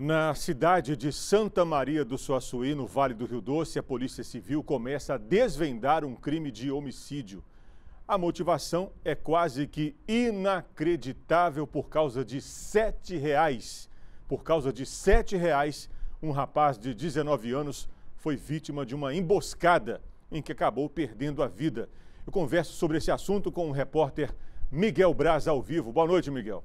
Na cidade de Santa Maria do Suaçuí, no Vale do Rio Doce, a Polícia Civil começa a desvendar um crime de homicídio. A motivação é quase que inacreditável por causa de sete reais. Por causa de sete reais, um rapaz de 19 anos foi vítima de uma emboscada em que acabou perdendo a vida. Eu converso sobre esse assunto com o repórter Miguel Braz ao vivo. Boa noite, Miguel.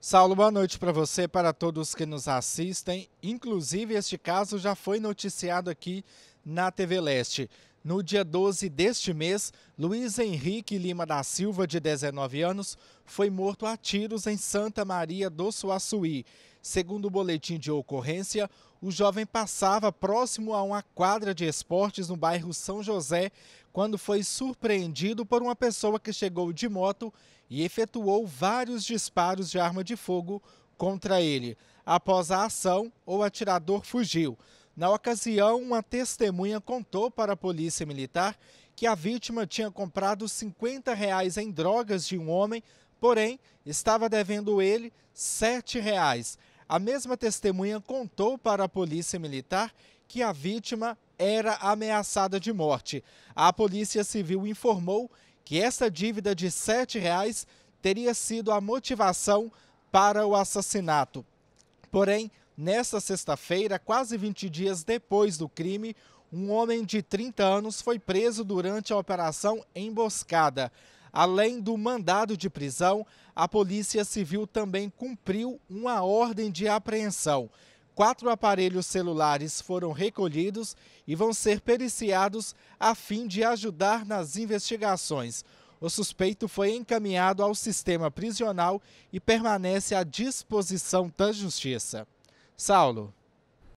Saulo, boa noite para você, para todos que nos assistem. Inclusive, este caso já foi noticiado aqui na TV Leste. No dia 12 deste mês, Luiz Henrique Lima da Silva, de 19 anos, foi morto a tiros em Santa Maria do Suaçuí. Segundo o boletim de ocorrência, o jovem passava próximo a uma quadra de esportes no bairro São José, quando foi surpreendido por uma pessoa que chegou de moto e efetuou vários disparos de arma de fogo contra ele. Após a ação, o atirador fugiu. Na ocasião, uma testemunha contou para a polícia militar que a vítima tinha comprado 50 reais em drogas de um homem, porém estava devendo ele 7 reais. A mesma testemunha contou para a polícia militar que a vítima era ameaçada de morte. A polícia civil informou que essa dívida de 7 reais teria sido a motivação para o assassinato. Porém, Nesta sexta-feira, quase 20 dias depois do crime, um homem de 30 anos foi preso durante a operação Emboscada. Além do mandado de prisão, a Polícia Civil também cumpriu uma ordem de apreensão. Quatro aparelhos celulares foram recolhidos e vão ser periciados a fim de ajudar nas investigações. O suspeito foi encaminhado ao sistema prisional e permanece à disposição da Justiça. Saulo,